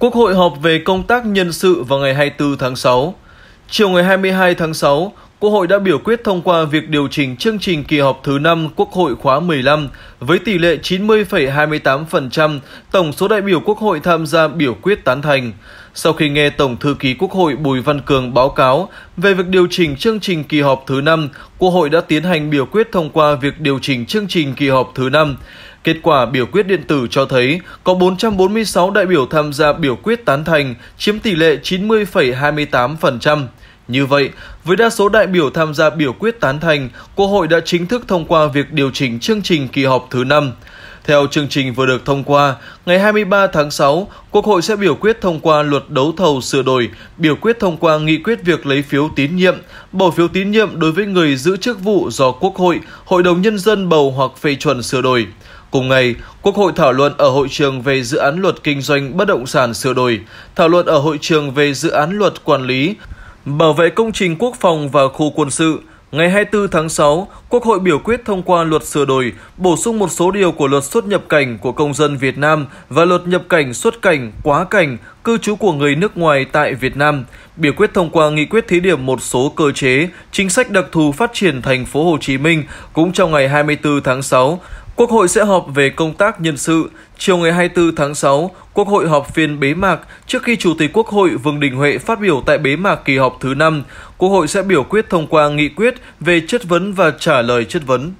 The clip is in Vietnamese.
Quốc hội họp về công tác nhân sự vào ngày 24 tháng 6. Chiều ngày 22 tháng 6, Quốc hội đã biểu quyết thông qua việc điều chỉnh chương trình kỳ họp thứ 5 Quốc hội khóa 15 với tỷ lệ 90,28% tổng số đại biểu Quốc hội tham gia biểu quyết tán thành. Sau khi nghe Tổng thư ký Quốc hội Bùi Văn Cường báo cáo về việc điều chỉnh chương trình kỳ họp thứ 5, Quốc hội đã tiến hành biểu quyết thông qua việc điều chỉnh chương trình kỳ họp thứ 5. Kết quả biểu quyết điện tử cho thấy có 446 đại biểu tham gia biểu quyết tán thành, chiếm tỷ lệ 90,28%. Như vậy, với đa số đại biểu tham gia biểu quyết tán thành, Quốc hội đã chính thức thông qua việc điều chỉnh chương trình kỳ họp thứ 5. Theo chương trình vừa được thông qua, ngày 23 tháng 6, Quốc hội sẽ biểu quyết thông qua luật đấu thầu sửa đổi, biểu quyết thông qua nghị quyết việc lấy phiếu tín nhiệm, bỏ phiếu tín nhiệm đối với người giữ chức vụ do Quốc hội, Hội đồng Nhân dân bầu hoặc phê chuẩn sửa đổi. Cùng ngày, Quốc hội thảo luận ở hội trường về dự án luật kinh doanh bất động sản sửa đổi, thảo luận ở hội trường về dự án luật quản lý, bảo vệ công trình quốc phòng và khu quân sự. Ngày 24 tháng 6, Quốc hội biểu quyết thông qua luật sửa đổi, bổ sung một số điều của luật xuất nhập cảnh của công dân Việt Nam và luật nhập cảnh xuất cảnh, quá cảnh, cư trú của người nước ngoài tại Việt Nam, biểu quyết thông qua nghị quyết thí điểm một số cơ chế, chính sách đặc thù phát triển thành phố Hồ Chí Minh cũng trong ngày 24 tháng 6. Quốc hội sẽ họp về công tác nhân sự. Chiều ngày 24 tháng 6, Quốc hội họp phiên bế mạc trước khi Chủ tịch Quốc hội Vương Đình Huệ phát biểu tại bế mạc kỳ họp thứ 5. Quốc hội sẽ biểu quyết thông qua nghị quyết về chất vấn và trả lời chất vấn.